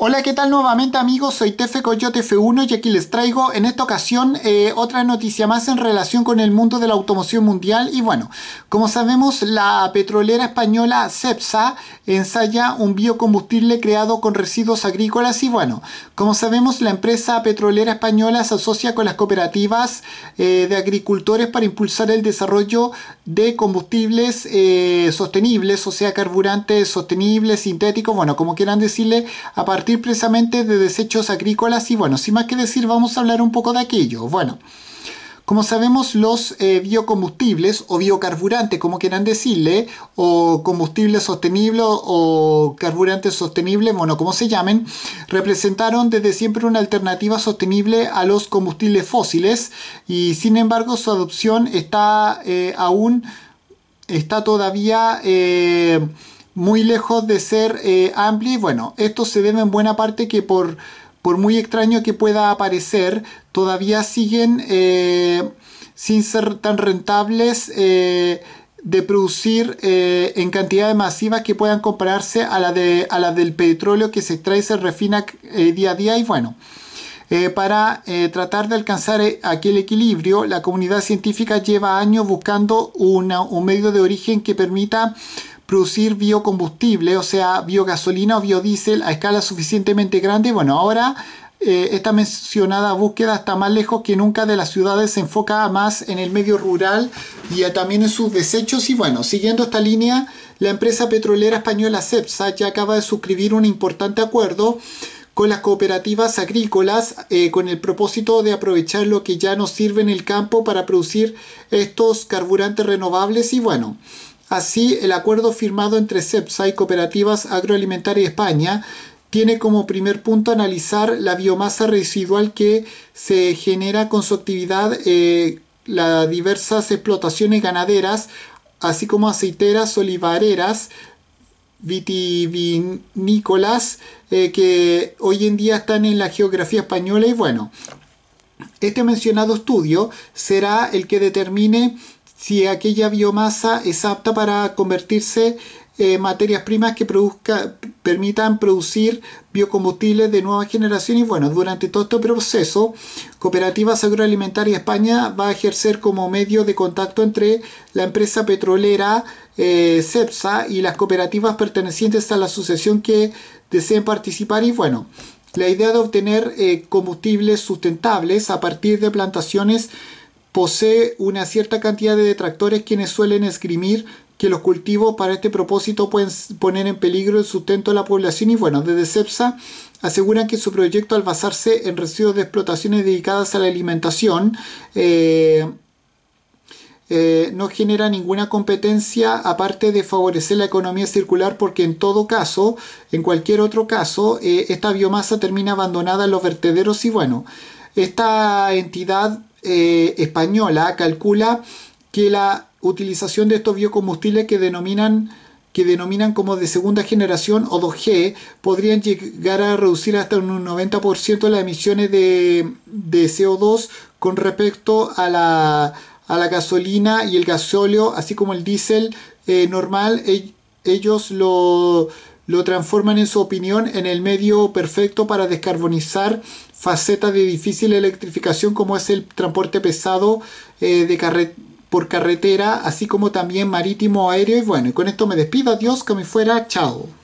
Hola, ¿qué tal nuevamente amigos? Soy Tefe Coyote F1 y aquí les traigo en esta ocasión eh, otra noticia más en relación con el mundo de la automoción mundial y bueno, como sabemos la petrolera española Cepsa ensaya un biocombustible creado con residuos agrícolas y bueno, como sabemos la empresa petrolera española se asocia con las cooperativas eh, de agricultores para impulsar el desarrollo de combustibles eh, sostenibles, o sea, carburantes sostenibles, sintéticos, bueno, como quieran decirle, a partir precisamente de desechos agrícolas y bueno, sin más que decir vamos a hablar un poco de aquello. Bueno, como sabemos, los eh, biocombustibles o biocarburantes, como quieran decirle, o combustible sostenible o carburantes sostenible, bueno, como se llamen, representaron desde siempre una alternativa sostenible a los combustibles fósiles y sin embargo su adopción está eh, aún, está todavía... Eh, muy lejos de ser eh, y bueno, esto se debe en buena parte que por, por muy extraño que pueda aparecer, todavía siguen eh, sin ser tan rentables eh, de producir eh, en cantidades masivas que puedan compararse a la, de, a la del petróleo que se extrae y se refina día a día y bueno. para tratar de alcanzar aquel equilibrio, la comunidad científica lleva años buscando una, un medio de origen que permita producir biocombustible, o sea, biogasolina o biodiesel a escala suficientemente grande. Bueno, ahora eh, esta mencionada búsqueda está más lejos que nunca de las ciudades, se enfoca más en el medio rural y también en sus desechos. Y bueno, siguiendo esta línea, la empresa petrolera española CEPSA ya acaba de suscribir un importante acuerdo con las cooperativas agrícolas eh, con el propósito de aprovechar lo que ya nos sirve en el campo para producir estos carburantes renovables y bueno. Así, el acuerdo firmado entre CEPSA y Cooperativas Agroalimentarias España tiene como primer punto analizar la biomasa residual que se genera con su actividad eh, las diversas explotaciones ganaderas, así como aceiteras, olivareras, vitivinícolas, eh, que hoy en día están en la geografía española y bueno, este mencionado estudio será el que determine si aquella biomasa es apta para convertirse en materias primas que produzca, permitan producir biocombustibles de nueva generación. Y bueno, durante todo este proceso, cooperativa Agroalimentaria España va a ejercer como medio de contacto entre la empresa petrolera eh, CEPSA y las cooperativas pertenecientes a la asociación que deseen participar. Y bueno, la idea de obtener eh, combustibles sustentables a partir de plantaciones posee una cierta cantidad de detractores quienes suelen esgrimir que los cultivos para este propósito pueden poner en peligro el sustento de la población y bueno, desde CEPSA aseguran que su proyecto al basarse en residuos de explotaciones dedicadas a la alimentación eh, eh, no genera ninguna competencia aparte de favorecer la economía circular porque en todo caso, en cualquier otro caso, eh, esta biomasa termina abandonada en los vertederos y bueno, esta entidad eh, española calcula que la utilización de estos biocombustibles que denominan que denominan como de segunda generación o 2G, podrían llegar a reducir hasta un 90% las emisiones de, de, CO2 con respecto a la, a la, gasolina y el gasóleo, así como el diésel eh, normal. E, ellos lo, lo transforman en su opinión en el medio perfecto para descarbonizar facetas de difícil electrificación como es el transporte pesado eh, de por carretera, así como también marítimo, aéreo y bueno, y con esto me despido, adiós, que me fuera, chao.